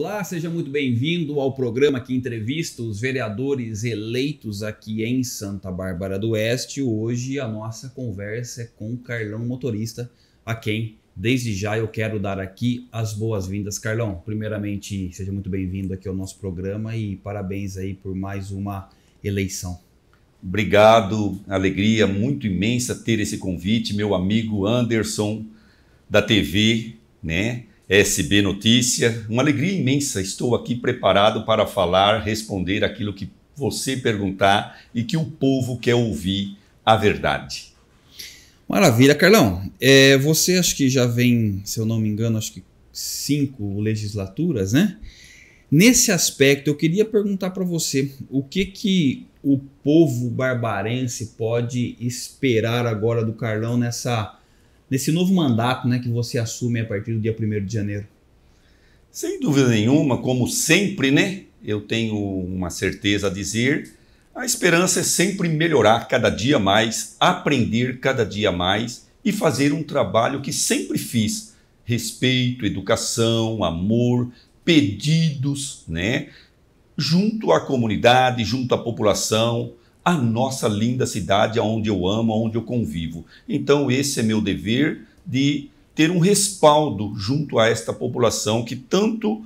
Olá, seja muito bem-vindo ao programa que entrevista os vereadores eleitos aqui em Santa Bárbara do Oeste. Hoje a nossa conversa é com Carlão Motorista, a quem desde já eu quero dar aqui as boas-vindas. Carlão, primeiramente, seja muito bem-vindo aqui ao nosso programa e parabéns aí por mais uma eleição. Obrigado, alegria muito imensa ter esse convite, meu amigo Anderson da TV, né? SB Notícia. Uma alegria imensa, estou aqui preparado para falar, responder aquilo que você perguntar e que o povo quer ouvir a verdade. Maravilha, Carlão. É, você acho que já vem, se eu não me engano, acho que cinco legislaturas, né? Nesse aspecto, eu queria perguntar para você o que que o povo barbarense pode esperar agora do Carlão nessa desse novo mandato né, que você assume a partir do dia 1 de janeiro? Sem dúvida nenhuma, como sempre, né? Eu tenho uma certeza a dizer. A esperança é sempre melhorar cada dia mais, aprender cada dia mais e fazer um trabalho que sempre fiz: respeito, educação, amor, pedidos, né? Junto à comunidade, junto à população, a nossa linda cidade, aonde eu amo, aonde eu convivo. Então esse é meu dever de ter um respaldo junto a esta população que tanto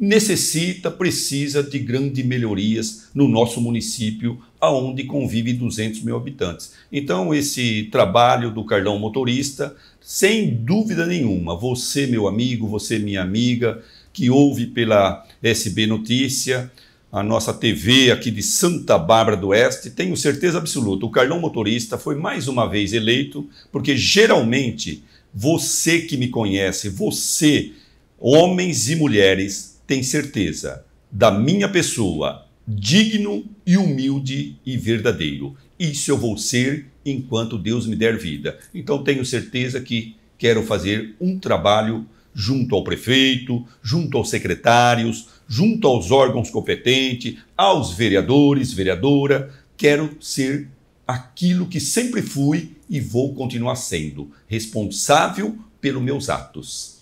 necessita, precisa de grandes melhorias no nosso município, aonde convive 200 mil habitantes. Então, esse trabalho do Carlão Motorista, sem dúvida nenhuma, você, meu amigo, você, minha amiga, que ouve pela SB Notícia, a nossa TV aqui de Santa Bárbara do Oeste, tenho certeza absoluta, o Carlão Motorista foi mais uma vez eleito, porque geralmente você que me conhece, você, homens e mulheres, tem certeza da minha pessoa, digno e humilde e verdadeiro. Isso eu vou ser enquanto Deus me der vida. Então tenho certeza que quero fazer um trabalho junto ao prefeito, junto aos secretários, junto aos órgãos competentes, aos vereadores, vereadora, quero ser aquilo que sempre fui e vou continuar sendo, responsável pelos meus atos.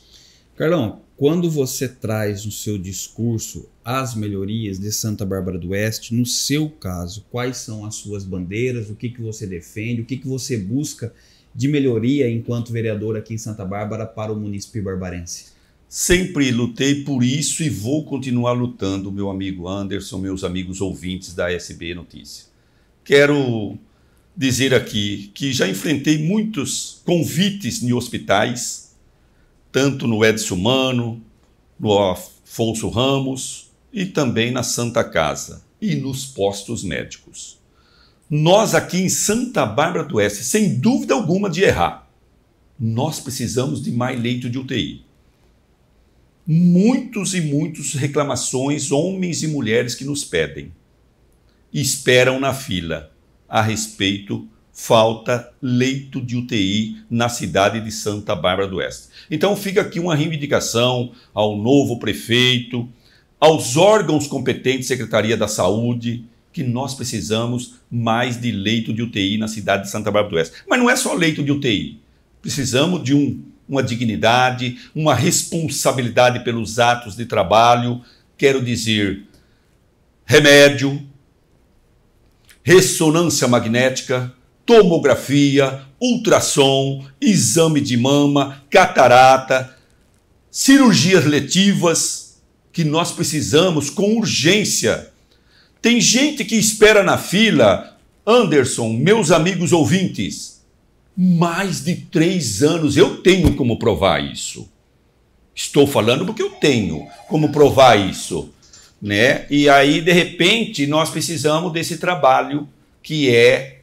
Carlão, quando você traz no seu discurso as melhorias de Santa Bárbara do Oeste, no seu caso, quais são as suas bandeiras, o que, que você defende, o que, que você busca de melhoria enquanto vereador aqui em Santa Bárbara para o município barbarense? Sempre lutei por isso e vou continuar lutando, meu amigo Anderson, meus amigos ouvintes da SB Notícia. Quero dizer aqui que já enfrentei muitos convites em hospitais, tanto no Edson Mano, no Afonso Ramos e também na Santa Casa e nos postos médicos. Nós aqui em Santa Bárbara do Oeste, sem dúvida alguma de errar, nós precisamos de mais leito de UTI muitos e muitos reclamações, homens e mulheres que nos pedem e esperam na fila a respeito falta leito de UTI na cidade de Santa Bárbara do Oeste. Então fica aqui uma reivindicação ao novo prefeito, aos órgãos competentes, Secretaria da Saúde, que nós precisamos mais de leito de UTI na cidade de Santa Bárbara do Oeste. Mas não é só leito de UTI. Precisamos de um uma dignidade, uma responsabilidade pelos atos de trabalho, quero dizer, remédio, ressonância magnética, tomografia, ultrassom, exame de mama, catarata, cirurgias letivas que nós precisamos com urgência. Tem gente que espera na fila, Anderson, meus amigos ouvintes, mais de três anos. Eu tenho como provar isso. Estou falando porque eu tenho como provar isso. Né? E aí, de repente, nós precisamos desse trabalho que é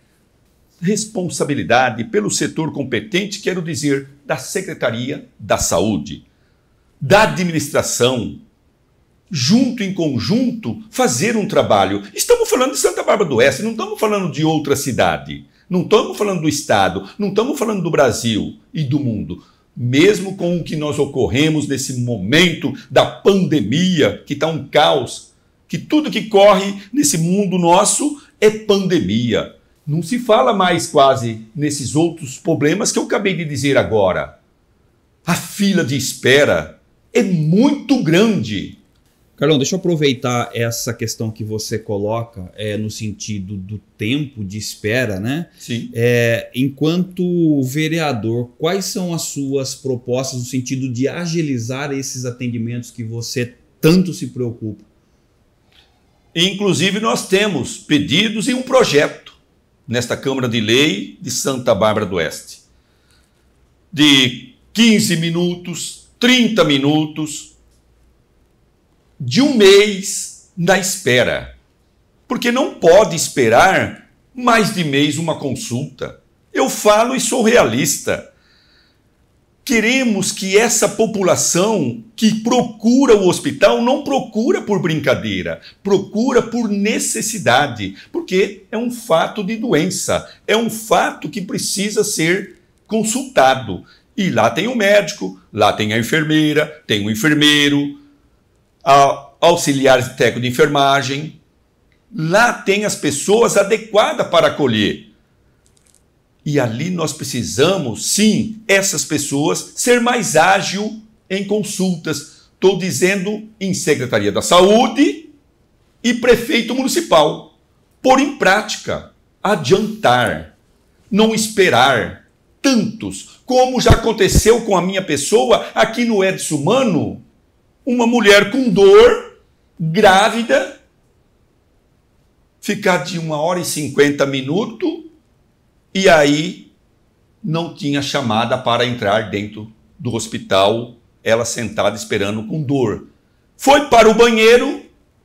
responsabilidade pelo setor competente, quero dizer, da Secretaria da Saúde, da administração, junto em conjunto, fazer um trabalho. Estamos falando de Santa Bárbara do Oeste, não estamos falando de outra cidade. Não estamos falando do Estado, não estamos falando do Brasil e do mundo. Mesmo com o que nós ocorremos nesse momento da pandemia, que está um caos, que tudo que corre nesse mundo nosso é pandemia. Não se fala mais quase nesses outros problemas que eu acabei de dizer agora. A fila de espera é muito grande. Carlão, deixa eu aproveitar essa questão que você coloca é, no sentido do tempo de espera, né? Sim. É, enquanto vereador, quais são as suas propostas no sentido de agilizar esses atendimentos que você tanto se preocupa? Inclusive, nós temos pedidos e um projeto nesta Câmara de Lei de Santa Bárbara do Oeste. De 15 minutos, 30 minutos, de um mês na espera. Porque não pode esperar mais de mês uma consulta. Eu falo e sou realista. Queremos que essa população que procura o hospital não procura por brincadeira, procura por necessidade, porque é um fato de doença, é um fato que precisa ser consultado. E lá tem o médico, lá tem a enfermeira, tem o enfermeiro, auxiliares de técnico de enfermagem. Lá tem as pessoas adequadas para acolher. E ali nós precisamos, sim, essas pessoas ser mais ágil em consultas. Estou dizendo em Secretaria da Saúde e Prefeito Municipal. Por em prática, adiantar, não esperar tantos, como já aconteceu com a minha pessoa aqui no Edson Humano, uma mulher com dor, grávida, ficar de uma hora e cinquenta minutos e aí não tinha chamada para entrar dentro do hospital, ela sentada esperando com dor. Foi para o banheiro,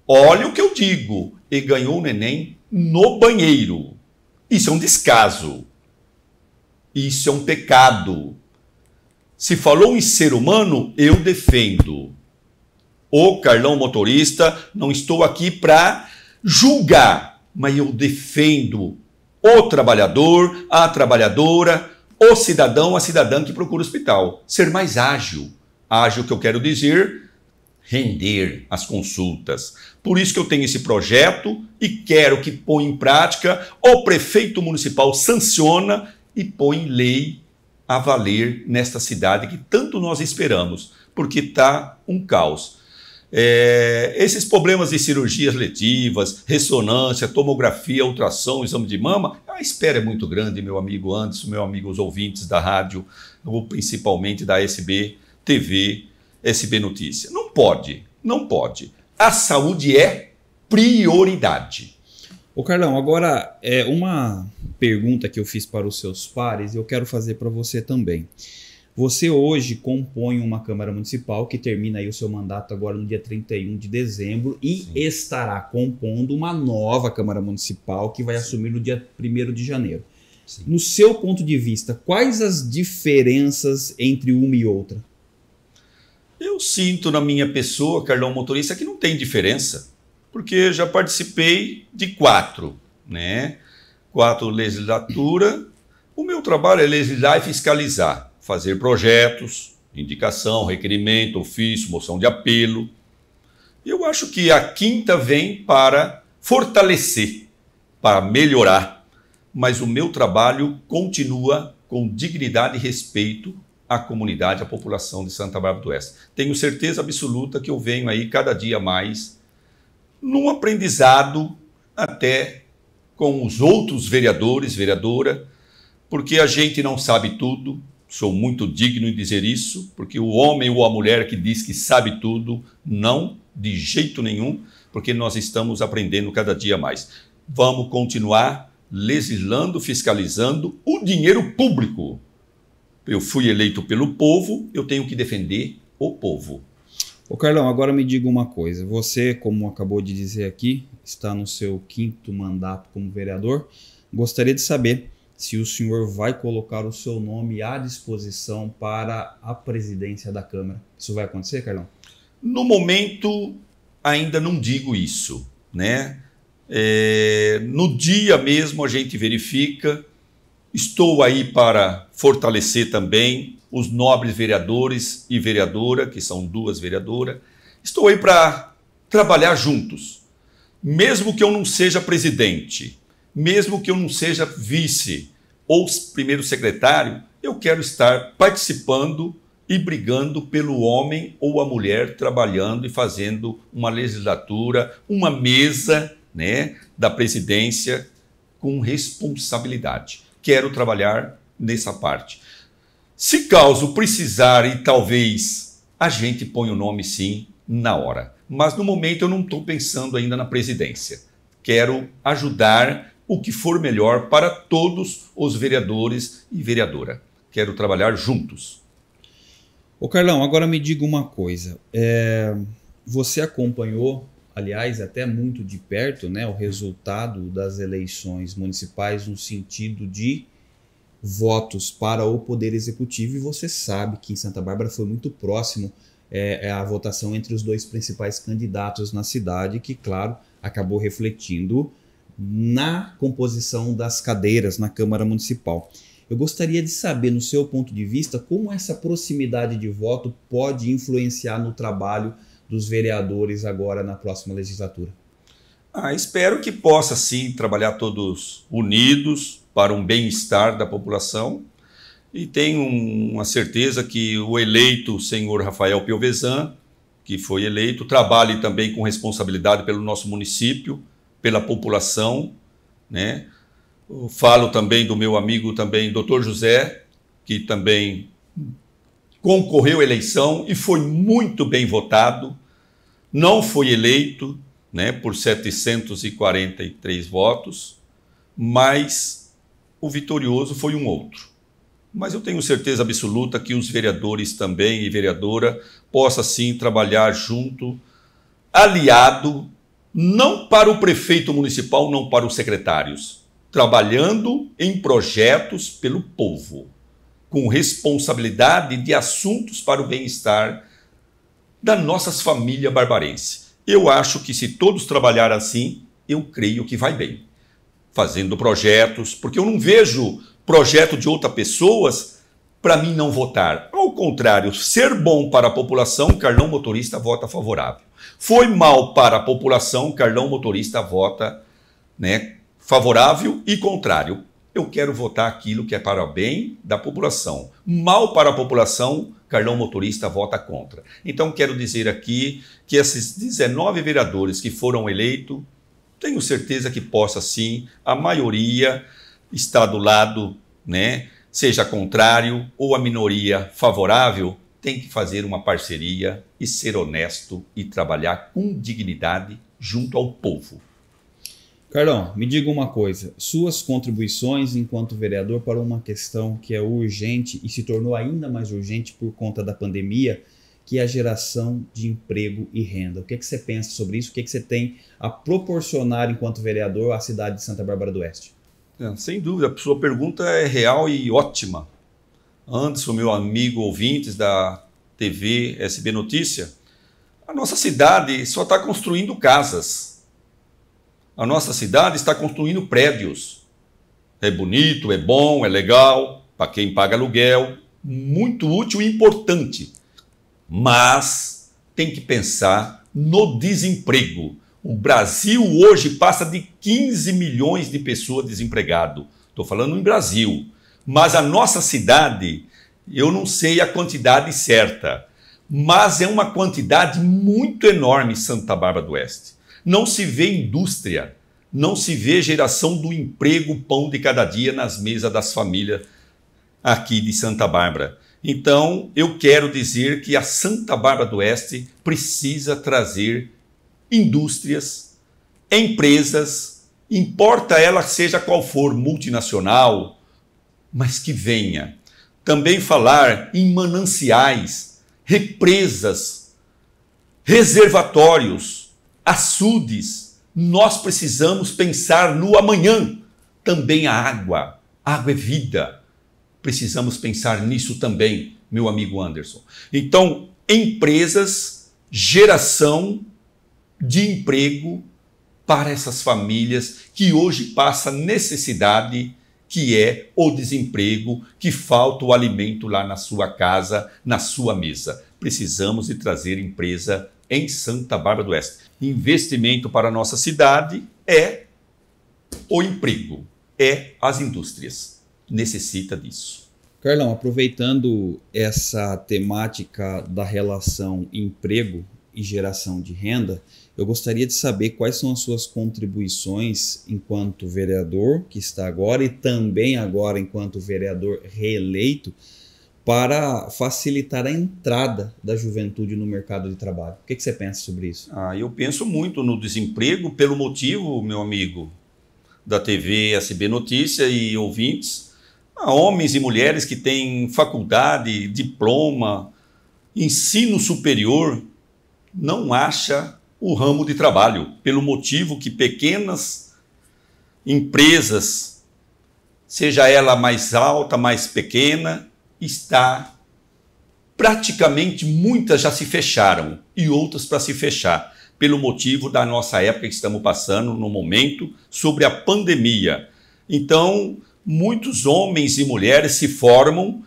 olha o que eu digo, e ganhou o neném no banheiro. Isso é um descaso. Isso é um pecado. Se falou em ser humano, eu defendo o Carlão Motorista, não estou aqui para julgar, mas eu defendo o trabalhador, a trabalhadora, o cidadão, a cidadã que procura o hospital. Ser mais ágil. Ágil que eu quero dizer, render as consultas. Por isso que eu tenho esse projeto e quero que põe em prática, o prefeito municipal sanciona e põe lei a valer nesta cidade que tanto nós esperamos, porque está um caos. É, esses problemas de cirurgias letivas, ressonância, tomografia, ultrassom, exame de mama, é a espera é muito grande, meu amigo antes, meu amigo os ouvintes da rádio, ou principalmente da SB TV, SB Notícia. Não pode, não pode. A saúde é prioridade. Ô Carlão, agora é uma pergunta que eu fiz para os seus pares e eu quero fazer para você também. Você hoje compõe uma Câmara Municipal que termina aí o seu mandato agora no dia 31 de dezembro e Sim. estará compondo uma nova Câmara Municipal que vai Sim. assumir no dia 1 de janeiro. Sim. No seu ponto de vista, quais as diferenças entre uma e outra? Eu sinto na minha pessoa, Carlão Motorista, que não tem diferença, porque já participei de quatro, né? Quatro legislatura. O meu trabalho é legislar e fiscalizar fazer projetos, indicação, requerimento, ofício, moção de apelo. Eu acho que a quinta vem para fortalecer, para melhorar, mas o meu trabalho continua com dignidade e respeito à comunidade, à população de Santa Bárbara do Oeste. Tenho certeza absoluta que eu venho aí cada dia mais num aprendizado até com os outros vereadores, vereadora, porque a gente não sabe tudo, sou muito digno em dizer isso, porque o homem ou a mulher que diz que sabe tudo, não, de jeito nenhum, porque nós estamos aprendendo cada dia mais. Vamos continuar legislando, fiscalizando o dinheiro público. Eu fui eleito pelo povo, eu tenho que defender o povo. Ô Carlão, agora me diga uma coisa. Você, como acabou de dizer aqui, está no seu quinto mandato como vereador. Gostaria de saber se o senhor vai colocar o seu nome à disposição para a presidência da Câmara. Isso vai acontecer, Carlão? No momento, ainda não digo isso, né? É, no dia mesmo a gente verifica. Estou aí para fortalecer também os nobres vereadores e vereadora, que são duas vereadoras. Estou aí para trabalhar juntos. Mesmo que eu não seja presidente, mesmo que eu não seja vice, ou primeiro secretário, eu quero estar participando e brigando pelo homem ou a mulher trabalhando e fazendo uma legislatura, uma mesa né, da presidência com responsabilidade. Quero trabalhar nessa parte. Se caso precisar e talvez a gente põe o nome sim na hora, mas no momento eu não estou pensando ainda na presidência. Quero ajudar o que for melhor para todos os vereadores e vereadora. Quero trabalhar juntos. Ô Carlão, agora me diga uma coisa. É, você acompanhou, aliás, até muito de perto, né, o resultado das eleições municipais no sentido de votos para o Poder Executivo, e você sabe que em Santa Bárbara foi muito próximo é, é a votação entre os dois principais candidatos na cidade, que, claro, acabou refletindo na composição das cadeiras na Câmara Municipal. Eu gostaria de saber, no seu ponto de vista, como essa proximidade de voto pode influenciar no trabalho dos vereadores agora na próxima legislatura. Ah, espero que possa sim trabalhar todos unidos para um bem-estar da população e tenho uma certeza que o eleito senhor Rafael Piovesan, que foi eleito, trabalhe também com responsabilidade pelo nosso município, pela população, né? falo também do meu amigo também, Dr. José, que também concorreu à eleição e foi muito bem votado, não foi eleito, né, por 743 votos, mas o vitorioso foi um outro. Mas eu tenho certeza absoluta que os vereadores também e vereadora possa sim trabalhar junto, aliado não para o prefeito municipal, não para os secretários, trabalhando em projetos pelo povo, com responsabilidade de assuntos para o bem-estar da nossas família barbarense. Eu acho que se todos trabalhar assim, eu creio que vai bem. Fazendo projetos, porque eu não vejo projeto de outras pessoas para mim não votar. Ao contrário, ser bom para a população, Carlão Motorista vota favorável. Foi mal para a população, Carlão Motorista vota né, favorável e contrário. Eu quero votar aquilo que é para o bem da população. Mal para a população, Carlão Motorista vota contra. Então, quero dizer aqui que esses 19 vereadores que foram eleitos, tenho certeza que possa sim, a maioria está do lado, né? seja contrário ou a minoria favorável, tem que fazer uma parceria e ser honesto e trabalhar com dignidade junto ao povo. Carlão, me diga uma coisa: suas contribuições enquanto vereador para uma questão que é urgente e se tornou ainda mais urgente por conta da pandemia, que é a geração de emprego e renda. O que, é que você pensa sobre isso? O que, é que você tem a proporcionar enquanto vereador à cidade de Santa Bárbara do Oeste? É, sem dúvida, a sua pergunta é real e ótima. Anderson, meu amigo ouvintes da TV SB Notícia, a nossa cidade só está construindo casas. A nossa cidade está construindo prédios. É bonito, é bom, é legal, para quem paga aluguel, muito útil e importante. Mas tem que pensar no desemprego. O Brasil hoje passa de 15 milhões de pessoas desempregadas. Estou falando em Brasil. Mas a nossa cidade, eu não sei a quantidade certa, mas é uma quantidade muito enorme Santa Bárbara do Oeste. Não se vê indústria, não se vê geração do emprego pão de cada dia nas mesas das famílias aqui de Santa Bárbara. Então, eu quero dizer que a Santa Bárbara do Oeste precisa trazer indústrias, empresas, importa ela seja qual for, multinacional, mas que venha. Também falar em mananciais, represas, reservatórios, açudes. Nós precisamos pensar no amanhã. Também a água. Água é vida. Precisamos pensar nisso também, meu amigo Anderson. Então, empresas, geração de emprego para essas famílias que hoje passa necessidade, que é o desemprego, que falta o alimento lá na sua casa, na sua mesa. Precisamos de trazer empresa em Santa Bárbara do Oeste. Investimento para a nossa cidade é o emprego, é as indústrias. Necessita disso. Carlão, aproveitando essa temática da relação emprego e geração de renda, eu gostaria de saber quais são as suas contribuições enquanto vereador que está agora e também agora enquanto vereador reeleito para facilitar a entrada da juventude no mercado de trabalho. O que, que você pensa sobre isso? Ah, eu penso muito no desemprego pelo motivo, meu amigo, da TV SB Notícia e ouvintes, há homens e mulheres que têm faculdade, diploma, ensino superior, não acham o ramo de trabalho, pelo motivo que pequenas empresas, seja ela mais alta, mais pequena, está praticamente muitas já se fecharam e outras para se fechar, pelo motivo da nossa época que estamos passando no momento sobre a pandemia. Então, muitos homens e mulheres se formam,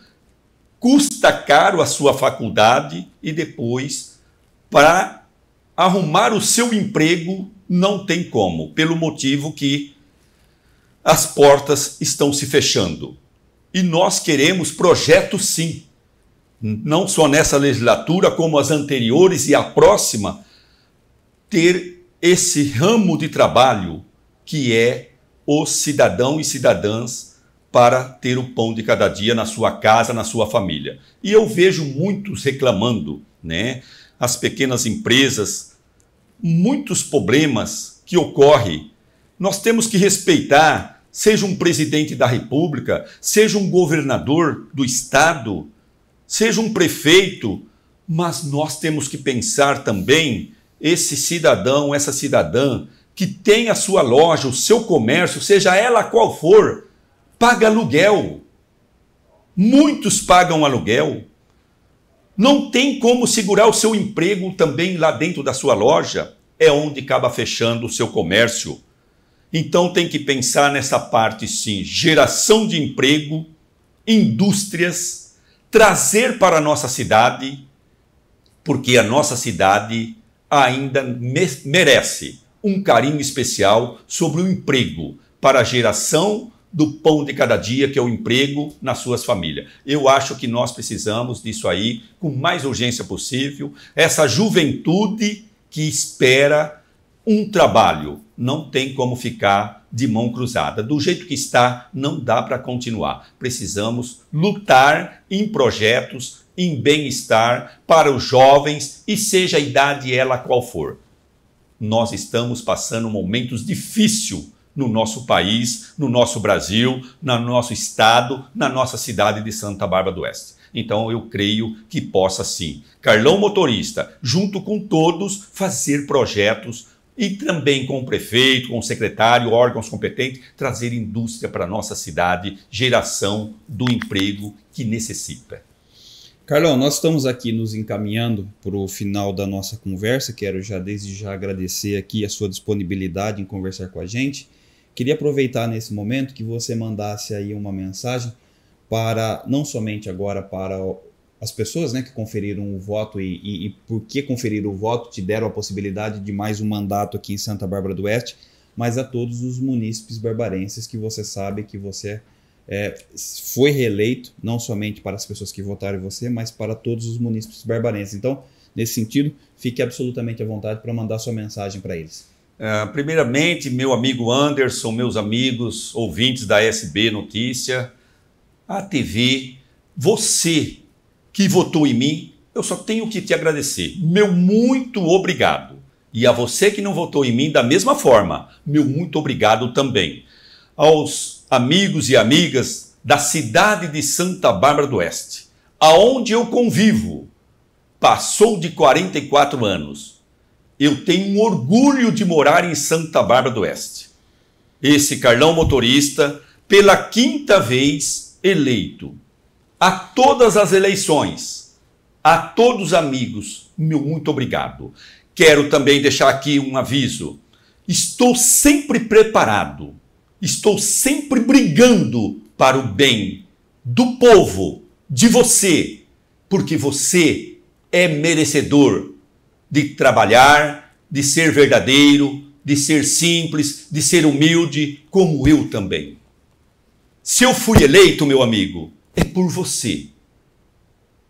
custa caro a sua faculdade e depois para arrumar o seu emprego não tem como, pelo motivo que as portas estão se fechando. E nós queremos projetos sim, não só nessa legislatura, como as anteriores e a próxima, ter esse ramo de trabalho que é o cidadão e cidadãs para ter o pão de cada dia na sua casa, na sua família. E eu vejo muitos reclamando, né? as pequenas empresas, muitos problemas que ocorrem. Nós temos que respeitar, seja um presidente da República, seja um governador do estado, seja um prefeito, mas nós temos que pensar também esse cidadão, essa cidadã que tem a sua loja, o seu comércio, seja ela qual for, paga aluguel. Muitos pagam aluguel. Não tem como segurar o seu emprego também lá dentro da sua loja, é onde acaba fechando o seu comércio. Então tem que pensar nessa parte sim, geração de emprego, indústrias, trazer para a nossa cidade, porque a nossa cidade ainda merece um carinho especial sobre o emprego para a geração do pão de cada dia, que é o emprego nas suas famílias. Eu acho que nós precisamos disso aí com mais urgência possível. Essa juventude que espera um trabalho não tem como ficar de mão cruzada. Do jeito que está, não dá para continuar. Precisamos lutar em projetos, em bem-estar para os jovens e seja a idade ela qual for. Nós estamos passando momentos difíceis no nosso país, no nosso Brasil, no nosso estado, na nossa cidade de Santa Bárbara do Oeste. Então eu creio que possa sim. Carlão Motorista, junto com todos, fazer projetos e também com o prefeito, com o secretário, órgãos competentes, trazer indústria para a nossa cidade, geração do emprego que necessita. Carlão, nós estamos aqui nos encaminhando para o final da nossa conversa. Quero já desde já agradecer aqui a sua disponibilidade em conversar com a gente. Queria aproveitar nesse momento que você mandasse aí uma mensagem para, não somente agora para as pessoas né, que conferiram o voto e, e, e por que conferiram o voto, te deram a possibilidade de mais um mandato aqui em Santa Bárbara do Oeste, mas a todos os munícipes barbarenses que você sabe que você é, foi reeleito, não somente para as pessoas que votaram em você, mas para todos os munícipes barbarenses. Então, nesse sentido, fique absolutamente à vontade para mandar sua mensagem para eles. É, primeiramente, meu amigo Anderson, meus amigos, ouvintes da SB Notícia, a TV, você que votou em mim, eu só tenho que te agradecer. Meu muito obrigado. E a você que não votou em mim, da mesma forma, meu muito obrigado também. Aos amigos e amigas da cidade de Santa Bárbara do Oeste, aonde eu convivo, passou de 44 anos eu tenho um orgulho de morar em Santa Bárbara do Oeste. Esse Carlão motorista, pela quinta vez eleito. A todas as eleições, a todos os amigos, meu muito obrigado. Quero também deixar aqui um aviso. Estou sempre preparado, estou sempre brigando para o bem do povo, de você, porque você é merecedor de trabalhar, de ser verdadeiro, de ser simples, de ser humilde, como eu também. Se eu fui eleito, meu amigo, é por você.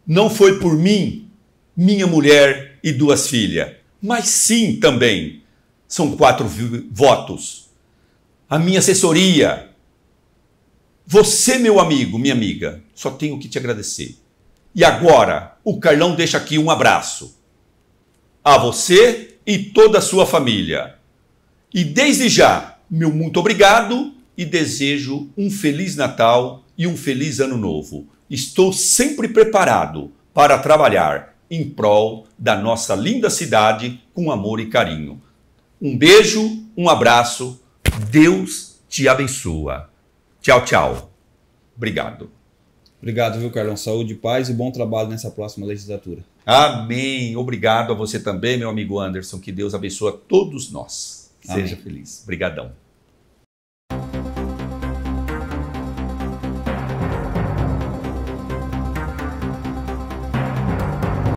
Não foi por mim, minha mulher e duas filhas, mas sim também. São quatro votos. A minha assessoria. Você, meu amigo, minha amiga, só tenho que te agradecer. E agora, o Carlão deixa aqui um abraço a você e toda a sua família. E desde já, meu muito obrigado e desejo um feliz Natal e um feliz Ano Novo. Estou sempre preparado para trabalhar em prol da nossa linda cidade com amor e carinho. Um beijo, um abraço, Deus te abençoa. Tchau, tchau. Obrigado. Obrigado, viu, Carlão? Saúde, paz e bom trabalho nessa próxima legislatura. Amém. Obrigado a você também, meu amigo Anderson. Que Deus abençoe a todos nós. Seja Amém. feliz. Obrigadão.